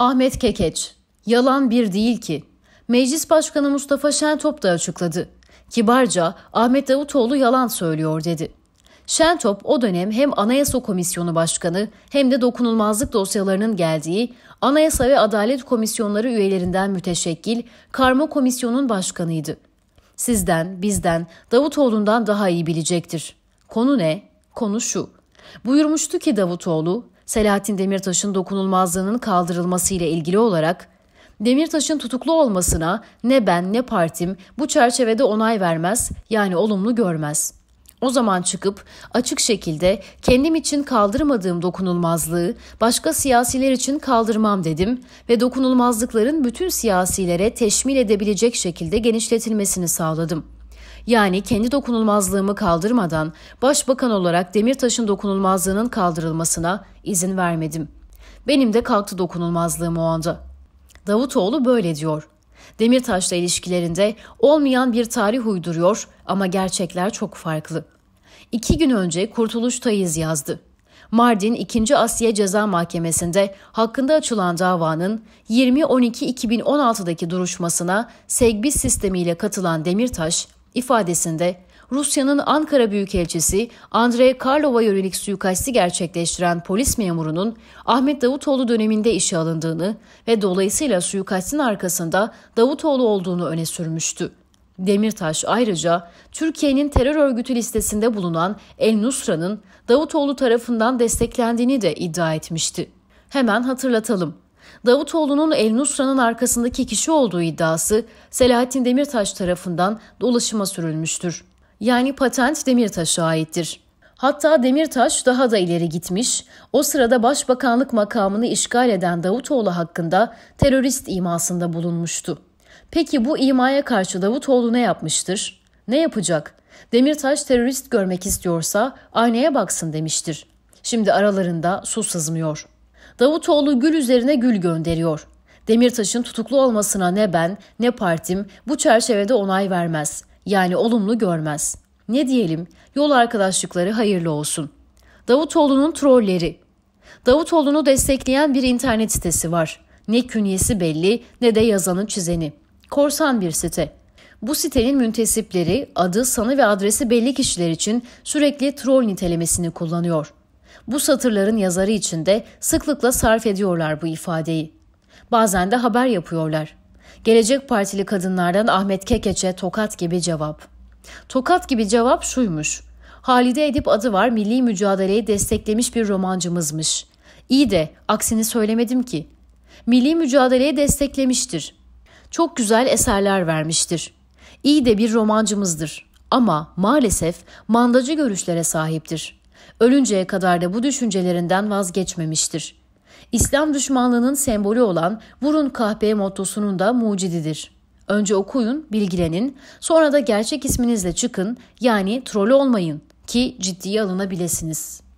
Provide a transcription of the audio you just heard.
Ahmet Kekeç, yalan bir değil ki. Meclis Başkanı Mustafa Şentop da açıkladı. Kibarca Ahmet Davutoğlu yalan söylüyor dedi. Şentop o dönem hem Anayasa Komisyonu Başkanı hem de dokunulmazlık dosyalarının geldiği Anayasa ve Adalet Komisyonları üyelerinden müteşekkil Karma Komisyonunun başkanıydı. Sizden, bizden, Davutoğlu'ndan daha iyi bilecektir. Konu ne? Konu şu. Buyurmuştu ki Davutoğlu, Selahattin Demirtaş'ın dokunulmazlığının kaldırılması ile ilgili olarak Demirtaş'ın tutuklu olmasına ne ben ne partim bu çerçevede onay vermez yani olumlu görmez. O zaman çıkıp açık şekilde kendim için kaldırmadığım dokunulmazlığı başka siyasiler için kaldırmam dedim ve dokunulmazlıkların bütün siyasilere teşmil edebilecek şekilde genişletilmesini sağladım.'' yani kendi dokunulmazlığımı kaldırmadan başbakan olarak Demirtaş'ın dokunulmazlığının kaldırılmasına izin vermedim. Benim de kalktı dokunulmazlığım o anda. Davutoğlu böyle diyor. Demirtaş'la ilişkilerinde olmayan bir tarih uyduruyor ama gerçekler çok farklı. İki gün önce Kurtuluş Kurtuluştayız yazdı. Mardin 2. Asya Ceza Mahkemesi'nde hakkında açılan davanın 2012-2016'daki duruşmasına Segbis sistemiyle katılan Demirtaş, ifadesinde Rusya'nın Ankara Büyükelçisi Andrei Karlova yönelik suikasti gerçekleştiren polis memurunun Ahmet Davutoğlu döneminde işe alındığını ve dolayısıyla suikastin arkasında Davutoğlu olduğunu öne sürmüştü. Demirtaş ayrıca Türkiye'nin terör örgütü listesinde bulunan El Nusra'nın Davutoğlu tarafından desteklendiğini de iddia etmişti. Hemen hatırlatalım. Davutoğlu'nun El Nusra'nın arkasındaki kişi olduğu iddiası Selahattin Demirtaş tarafından dolaşıma sürülmüştür. Yani patent Demirtaş'a aittir. Hatta Demirtaş daha da ileri gitmiş, o sırada başbakanlık makamını işgal eden Davutoğlu hakkında terörist imasında bulunmuştu. Peki bu imaya karşı Davutoğlu ne yapmıştır? Ne yapacak? Demirtaş terörist görmek istiyorsa aynaya baksın demiştir. Şimdi aralarında su sızmıyor.'' Davutoğlu gül üzerine gül gönderiyor. Demirtaş'ın tutuklu olmasına ne ben ne partim bu çerçevede onay vermez. Yani olumlu görmez. Ne diyelim? Yol arkadaşlıkları hayırlı olsun. Davutoğlu'nun trolleri. Davutoğlu'nu destekleyen bir internet sitesi var. Ne künyesi belli ne de yazanın çizeni. Korsan bir site. Bu sitenin müntesipleri adı, sanı ve adresi belli kişiler için sürekli troll nitelemesini kullanıyor. Bu satırların yazarı içinde sıklıkla sarf ediyorlar bu ifadeyi. Bazen de haber yapıyorlar. Gelecek Partili kadınlardan Ahmet Kekeç'e tokat gibi cevap. Tokat gibi cevap şuymuş. Halide Edip adı var milli mücadeleyi desteklemiş bir romancımızmış. İyi de aksini söylemedim ki. Milli mücadeleyi desteklemiştir. Çok güzel eserler vermiştir. İyi de bir romancımızdır ama maalesef mandacı görüşlere sahiptir.'' Ölünceye kadar da bu düşüncelerinden vazgeçmemiştir. İslam düşmanlığının sembolü olan vurun kahpeye mottosunun da mucididir. Önce okuyun, bilgilenin, sonra da gerçek isminizle çıkın yani troll olmayın ki ciddiye alınabilesiniz.''